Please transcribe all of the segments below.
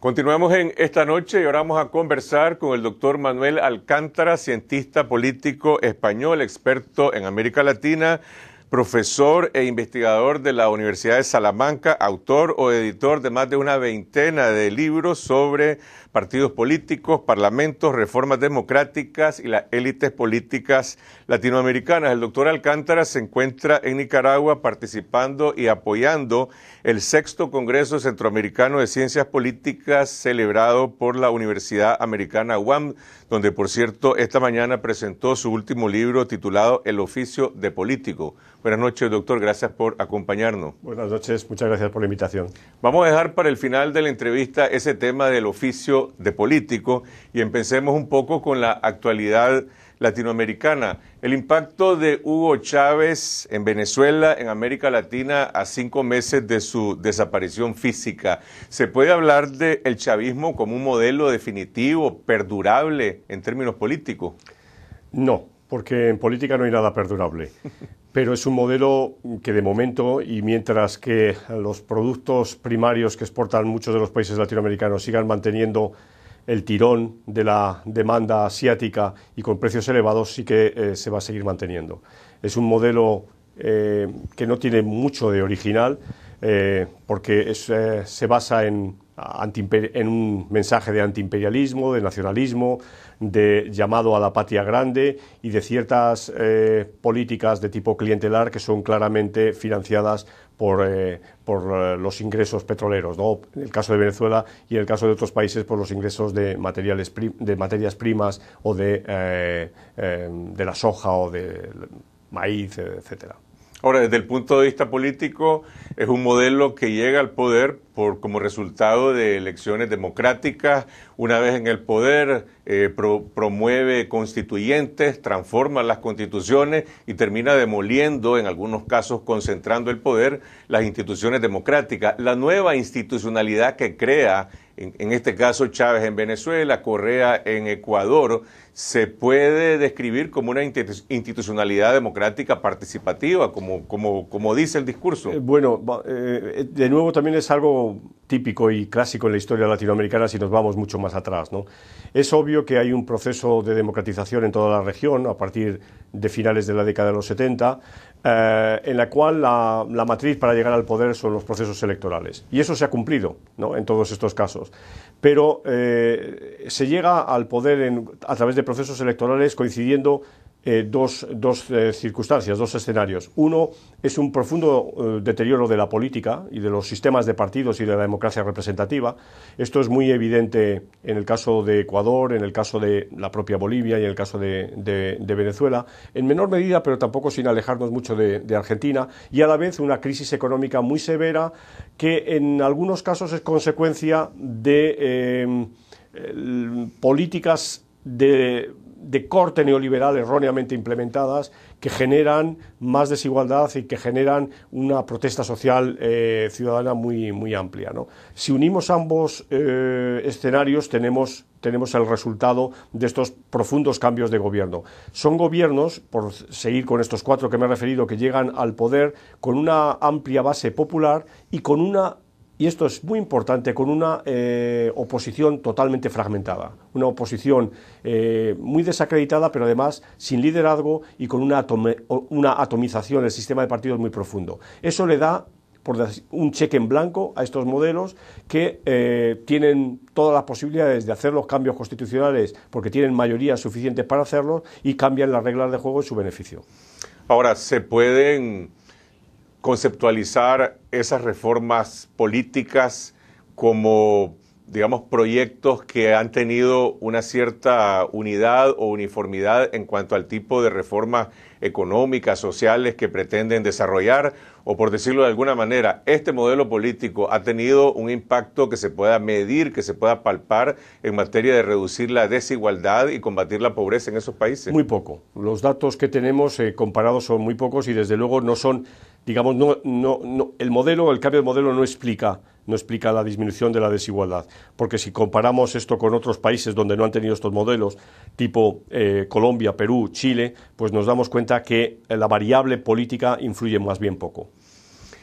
Continuamos en esta noche y ahora vamos a conversar con el doctor Manuel Alcántara, cientista político español, experto en América Latina profesor e investigador de la Universidad de Salamanca, autor o editor de más de una veintena de libros sobre partidos políticos, parlamentos, reformas democráticas y las élites políticas latinoamericanas. El doctor Alcántara se encuentra en Nicaragua participando y apoyando el sexto Congreso Centroamericano de Ciencias Políticas celebrado por la Universidad Americana UAM donde por cierto esta mañana presentó su último libro titulado El oficio de político. Buenas noches, doctor, gracias por acompañarnos. Buenas noches, muchas gracias por la invitación. Vamos a dejar para el final de la entrevista ese tema del oficio de político y empecemos un poco con la actualidad latinoamericana. El impacto de Hugo Chávez en Venezuela, en América Latina, a cinco meses de su desaparición física. ¿Se puede hablar del chavismo como un modelo definitivo, perdurable en términos políticos? No, porque en política no hay nada perdurable. Pero es un modelo que de momento, y mientras que los productos primarios que exportan muchos de los países latinoamericanos sigan manteniendo el tirón de la demanda asiática y con precios elevados sí que eh, se va a seguir manteniendo. Es un modelo eh, que no tiene mucho de original eh, porque se basa en en un mensaje de antiimperialismo, de nacionalismo, de llamado a la patria grande y de ciertas eh, políticas de tipo clientelar que son claramente financiadas por, eh, eh, los ingresos petroleros, en el caso de Venezuela y en el caso de otros países por los ingresos de, materiales de materias primas o de, la soja o de maíz, etcétera. Ahora, desde el punto de vista político, es un modelo que llega al poder por, como resultado de elecciones democráticas. Una vez en el poder, eh, promueve constituyentes, transforma las constituciones y termina demoliendo, en algunos casos concentrando el poder, las instituciones democráticas. La nueva institucionalidad que crea, en, en este caso Chávez en Venezuela, Correa en Ecuador, se puede describir como una institucionalidad democrática participativa, como, dice el discurso. Eh, bueno, eh, de nuevo también es algo típico y clásico en la historia latinoamericana si nos vamos mucho más atrás. ¿no? Es obvio que hay un proceso de democratización en toda la región a partir de finales de la década de los 70, eh, en la cual la, la, matriz para llegar al poder son los procesos electorales. Y eso se ha cumplido ¿no? en todos estos casos pero eh, se llega al poder a través de procesos electorales coincidiendo eh, dos, dos eh, circunstancias, dos escenarios. Uno es un profundo eh, deterioro de la política y de los sistemas de partidos y de la democracia representativa. Esto es muy evidente en el caso de Ecuador, en el caso de la propia Bolivia y en el caso de, Venezuela, en menor medida, pero tampoco sin alejarnos mucho de Argentina, y a la vez una crisis económica muy severa que en algunos casos es consecuencia de políticas de de corte neoliberal erróneamente implementadas que generan más desigualdad y que generan una protesta social eh, ciudadana muy, amplia. Si unimos ambos eh, escenarios tenemos, tenemos el resultado de estos profundos cambios de gobierno. Son gobiernos, por seguir con estos cuatro que me he referido, que llegan al poder con una amplia base popular y con una y esto es muy importante, con una eh, oposición totalmente fragmentada, una oposición eh, muy desacreditada, pero además sin liderazgo y con una, atomización del sistema de partidos muy profundo. Eso le da por un cheque en blanco a estos modelos que eh, tienen todas las posibilidades de hacer los cambios constitucionales porque tienen mayoría suficiente para hacerlo y cambian las reglas de juego en su beneficio. Ahora, se pueden conceptualizar esas reformas políticas como digamos, proyectos que han tenido una cierta unidad o uniformidad en cuanto al tipo de reformas económicas, sociales que pretenden desarrollar, o por decirlo de alguna manera, este modelo político ha tenido un impacto que se pueda medir, que se pueda palpar en materia de reducir la desigualdad y combatir la pobreza en esos países? Muy poco. Los datos que tenemos eh, comparados son muy pocos y desde luego no son, digamos, no, no, el modelo, el cambio de modelo no explica no explica la disminución de la desigualdad. Porque si comparamos esto con otros países donde no han tenido estos modelos, tipo eh, Colombia, Perú, Chile, pues nos damos cuenta que la variable política influye más bien poco.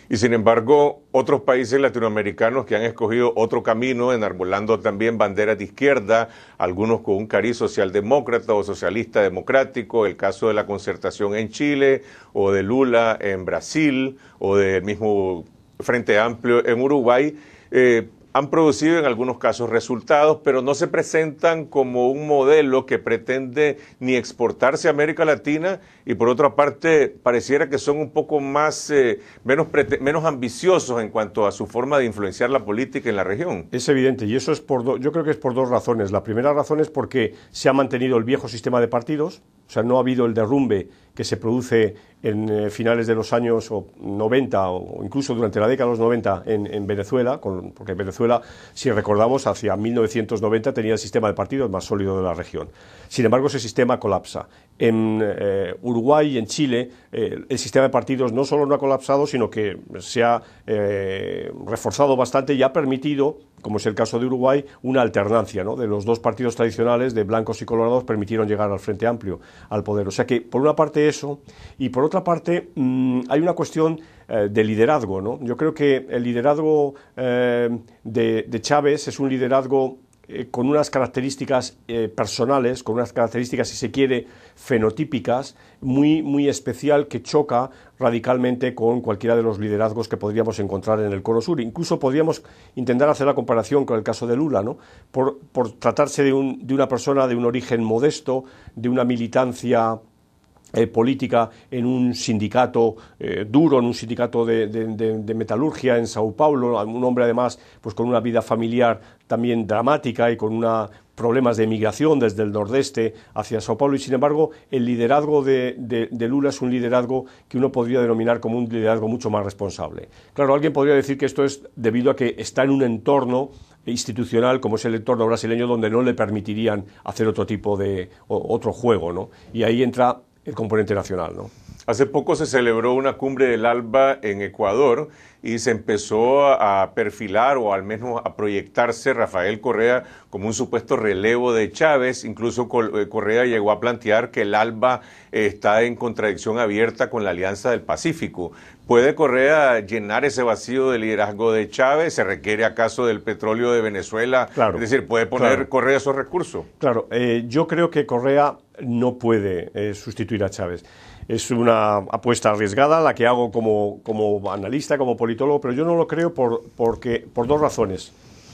Y sin embargo, otros países latinoamericanos que han escogido otro camino, enarbolando también banderas de izquierda, algunos con un cariz socialdemócrata o socialista democrático, el caso de la concertación en Chile, o de Lula en Brasil, o del mismo Frente Amplio en Uruguay eh, han producido en algunos casos resultados, pero no se presentan como un modelo que pretende ni exportarse a América Latina y por otra parte pareciera que son un poco más eh, menos, menos ambiciosos en cuanto a su forma de influenciar la política en la región. Es evidente y eso es por yo creo que es por dos razones. La primera razón es porque se ha mantenido el viejo sistema de partidos, o sea, no ha habido el derrumbe que se produce en eh, finales de los años 90 o incluso durante la década de los 90 en, Venezuela, con, porque Venezuela, si recordamos, hacia 1990 tenía el sistema de partidos más sólido de la región. Sin embargo, ese sistema colapsa en eh, Uruguay y en Chile eh, el sistema de partidos no solo no ha colapsado, sino que se ha eh, reforzado bastante y ha permitido, como es el caso de Uruguay, una alternancia de los dos partidos tradicionales de blancos y colorados permitieron llegar al Frente Amplio al poder. O sea que, por una parte, eso, y por otra parte, mm, hay una cuestión de liderazgo. Yo creo que el liderazgo de Chávez es un liderazgo eh, con unas características eh, personales, con unas características, si se quiere, fenotípicas, muy, muy especial que choca radicalmente con cualquiera de los liderazgos que podríamos encontrar en el Cono Sur. Incluso podríamos intentar hacer la comparación con el caso de Lula, ¿no? por, tratarse de una persona de un origen modesto, de una militancia eh, política en un sindicato eh, duro, en un sindicato de, de, metalurgia en Sao Paulo, un hombre además pues con una vida familiar también dramática y con una problemas de emigración desde el nordeste hacia Sao Paulo y sin embargo el liderazgo de, Lula es un liderazgo que uno podría denominar como un liderazgo mucho más responsable. Claro, alguien podría decir que esto es debido a que está en un entorno institucional como es el entorno brasileño donde no le permitirían hacer otro tipo de otro juego, Y ahí entra el componente nacional. ¿no? Hace poco se celebró una cumbre del ALBA en Ecuador y se empezó a perfilar o al menos a proyectarse Rafael Correa como un supuesto relevo de Chávez. Incluso eh, Correa llegó a plantear que el ALBA eh, está en contradicción abierta con la Alianza del Pacífico. ¿Puede Correa llenar ese vacío de liderazgo de Chávez? ¿Se requiere acaso del petróleo de Venezuela? Claro, es decir, ¿puede poner Correa esos recursos? Claro, eh, yo creo que Correa no puede eh, sustituir a Chávez. Es una apuesta arriesgada la que hago como, como analista, como politólogo, pero yo no lo creo por dos razones.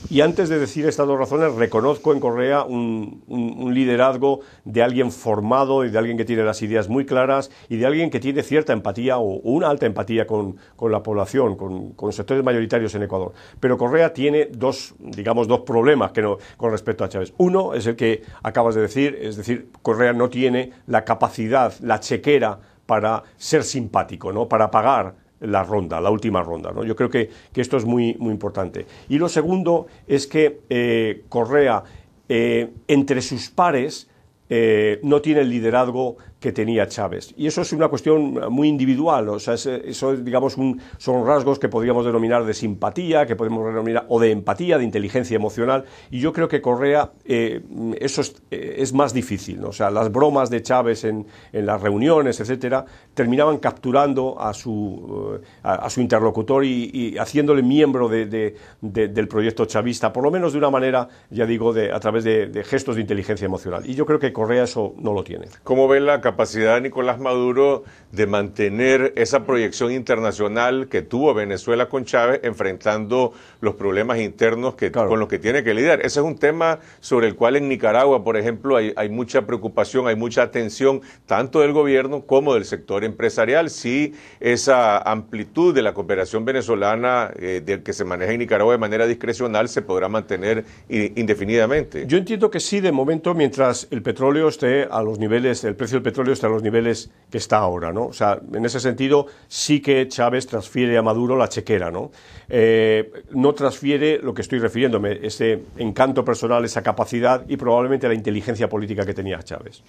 Y antes de decir estas dos razones, reconozco en Correa un, liderazgo de alguien formado y de alguien que tiene las ideas muy claras y de alguien que tiene cierta empatía o, una alta empatía con, la población, con, con, sectores mayoritarios en Ecuador. Pero Correa tiene dos, digamos, dos problemas con respecto a Chávez. Uno es el que acabas de decir, es decir, Correa no tiene la capacidad, la chequera para ser simpático, ¿no? para pagar la ronda, la última ronda. Yo creo que, esto es muy, muy importante. Y lo segundo es que eh, Correa, eh, entre sus pares, eh, no tiene el liderazgo que tenía Chávez. Y eso es una cuestión muy individual, o sea, eh, eso digamos, son rasgos que podríamos denominar de simpatía, que podemos denominar, o de empatía, de inteligencia emocional, y yo creo que Correa, eh, eso eh, es, más difícil, ¿no? o sea, las bromas de Chávez en, en las reuniones, etcétera, terminaban capturando a su, a, su interlocutor y, haciéndole miembro de, del proyecto chavista, por lo menos de una manera, ya digo, a través de, gestos de inteligencia emocional. Y yo creo que Correa eso no lo tiene. ¿Cómo ve la capacidad de Nicolás Maduro de mantener esa proyección internacional que tuvo Venezuela con Chávez, enfrentando los problemas internos que, con los que tiene que lidiar. Ese es un tema sobre el cual en Nicaragua, por ejemplo, hay, mucha preocupación, hay mucha atención, tanto del gobierno como del sector empresarial, si esa amplitud de la cooperación venezolana eh, que se maneja en Nicaragua de manera discrecional se podrá mantener indefinidamente. Yo entiendo que sí, de momento, mientras el petróleo esté a los niveles del precio del petróleo, hasta los niveles que está ahora, ¿no? O sea, en ese sentido sí que Chávez transfiere a Maduro la chequera, ¿no? Eh, no transfiere lo que estoy refiriéndome, ese encanto personal, esa capacidad y probablemente la inteligencia política que tenía Chávez.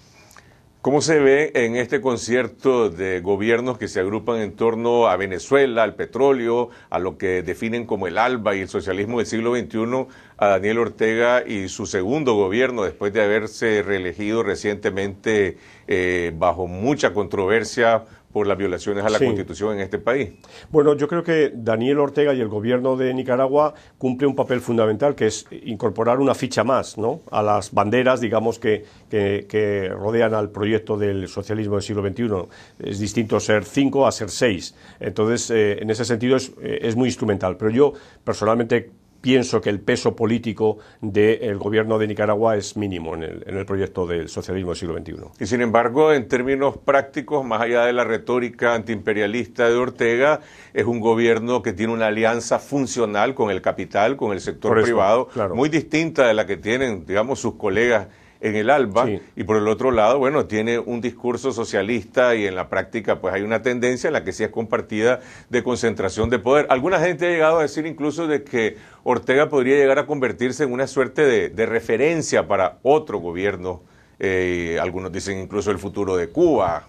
¿Cómo se ve en este concierto de gobiernos que se agrupan en torno a Venezuela, al petróleo, a lo que definen como el ALBA y el socialismo del siglo XXI, a Daniel Ortega y su segundo gobierno, después de haberse reelegido recientemente eh, bajo mucha controversia por las violaciones a la Constitución en este país. Bueno, yo creo que Daniel Ortega y el gobierno de Nicaragua cumplen un papel fundamental, que es incorporar una ficha más ¿no? a las banderas, digamos, que, que, rodean al proyecto del socialismo del siglo XXI. Es distinto ser cinco a ser seis. Entonces, eh, en ese sentido es, eh, es muy instrumental. Pero yo personalmente pienso que el peso político del gobierno de Nicaragua es mínimo en el, proyecto del socialismo del siglo XXI. Y sin embargo, en términos prácticos, más allá de la retórica antiimperialista de Ortega, es un gobierno que tiene una alianza funcional con el capital, con el sector privado, muy distinta de la que tienen, digamos, sus colegas en el ALBA, y por el otro lado, bueno, tiene un discurso socialista y en la práctica pues hay una tendencia en la que sí es compartida de concentración de poder. Alguna gente ha llegado a decir incluso de que Ortega podría llegar a convertirse en una suerte de, referencia para otro gobierno. Eh, algunos dicen incluso el futuro de Cuba,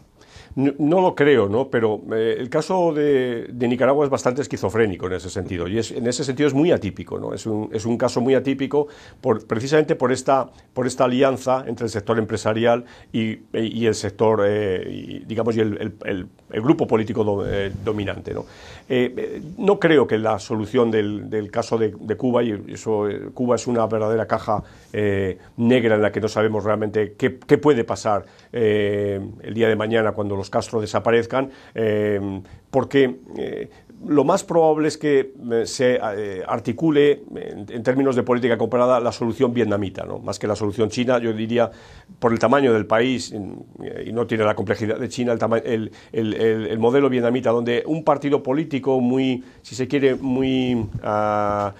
no, lo creo, ¿no? Pero eh, el caso de, Nicaragua es bastante esquizofrénico en ese sentido y es, en ese sentido es muy atípico, ¿no? Es un, es un caso muy atípico por, precisamente por esta, por esta alianza entre el sector empresarial y, e, el sector, eh, digamos, y el, grupo político eh, dominante, ¿no? no creo que la solución del, caso de, Cuba, y eso, Cuba es una verdadera caja negra en la que no sabemos realmente qué, qué puede pasar el día de mañana cuando los Castro desaparezcan, eh, porque eh, lo más probable es que eh, se articule, en, términos de política comparada, la solución vietnamita, ¿no? más que la solución china. Yo diría, por el tamaño del país, y no tiene la complejidad de China, el, modelo vietnamita, donde un partido político muy, si se quiere, muy... Ah,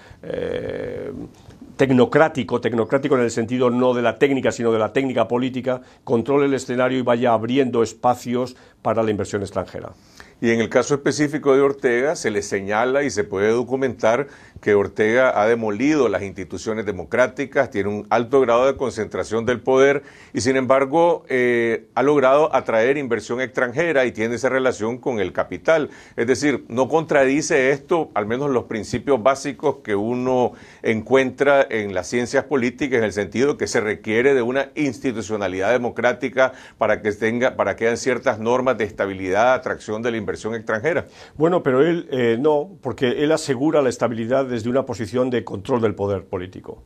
tecnocrático, tecnocrático en el sentido no de la técnica, sino de la técnica política, controle el escenario y vaya abriendo espacios para la inversión extranjera. Y en el caso específico de Ortega, se le señala y se puede documentar que Ortega ha demolido las instituciones democráticas, tiene un alto grado de concentración del poder y sin embargo eh, ha logrado atraer inversión extranjera y tiene esa relación con el capital. Es decir, no contradice esto, al menos los principios básicos que uno encuentra en las ciencias políticas en el sentido que se requiere de una institucionalidad democrática para que tenga, para que hayan ciertas normas de estabilidad, atracción de la inversión extranjera. Bueno, pero él eh, no, porque él asegura la estabilidad desde una posición de control del poder político.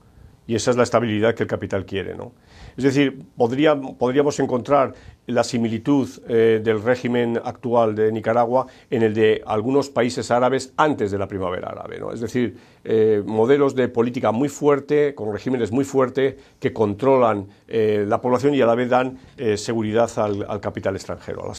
Y esa es la estabilidad que el capital quiere, ¿no? Es decir, podríamos encontrar la similitud eh, del régimen actual de Nicaragua en el de algunos países árabes antes de la primavera árabe. Es decir, eh, modelos de política muy fuerte, con regímenes muy fuertes, que controlan eh, la población y a la vez dan seguridad al, capital extranjero.